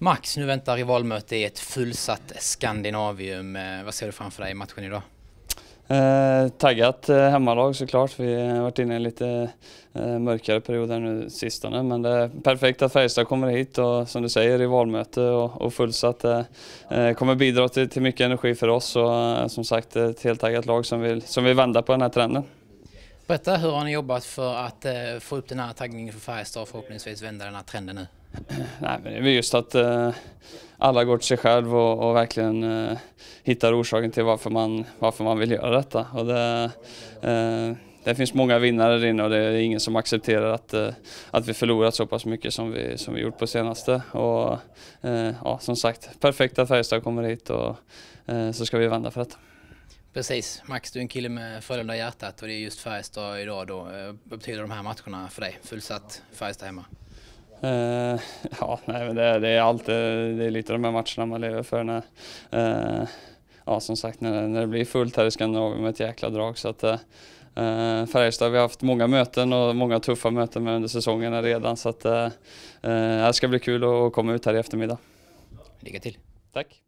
Max, nu väntar rivalmöte i ett fullsatt Skandinavium. Eh, vad ser du framför dig i matchen idag? Eh, taggat eh, hemmalag såklart. Vi har varit inne i en lite eh, mörkare period här nu sistone. Men det är perfekt att Färjestad kommer hit och som du säger rivalmöte och, och fullsatt. Eh, eh kommer bidra till, till mycket energi för oss och eh, som sagt ett heltaggat lag som vill, som vill vända på den här trenden. Berätta, hur har ni jobbat för att eh, få upp den här taggningen för Färjestad och förhoppningsvis vända den här trenden nu? Nej, men det är väl just att eh, alla går till sig själv och, och verkligen eh, hittar orsaken till varför man, varför man vill göra detta. Och det, eh, det finns många vinnare där inne och det är ingen som accepterar att, eh, att vi förlorat så pass mycket som vi, som vi gjort på senaste. Och, eh, ja, som sagt, perfekta Färjestad kommer hit och så ska vi vända för detta. Precis, Max du är en kille med Frölunda i hjärtat och det är just Färjestad idag då. Eh, vad betyder de här matcherna för dig? Fullsatt Färjestad hemma? Uh, ja, nej, men det, det är allt. Det, är lite de här matcherna man lever för. När, uh, ja, som sagt, när, när det blir fullt här i Skandinavien med ett jäkla drag. Så att, uh, Uh, Färjestad, vi haft många möten och många tuffa möten med under säsongen redan så att, uh, uh, det ska bli kul att komma ut här i eftermiddag. Lycka till. Tack.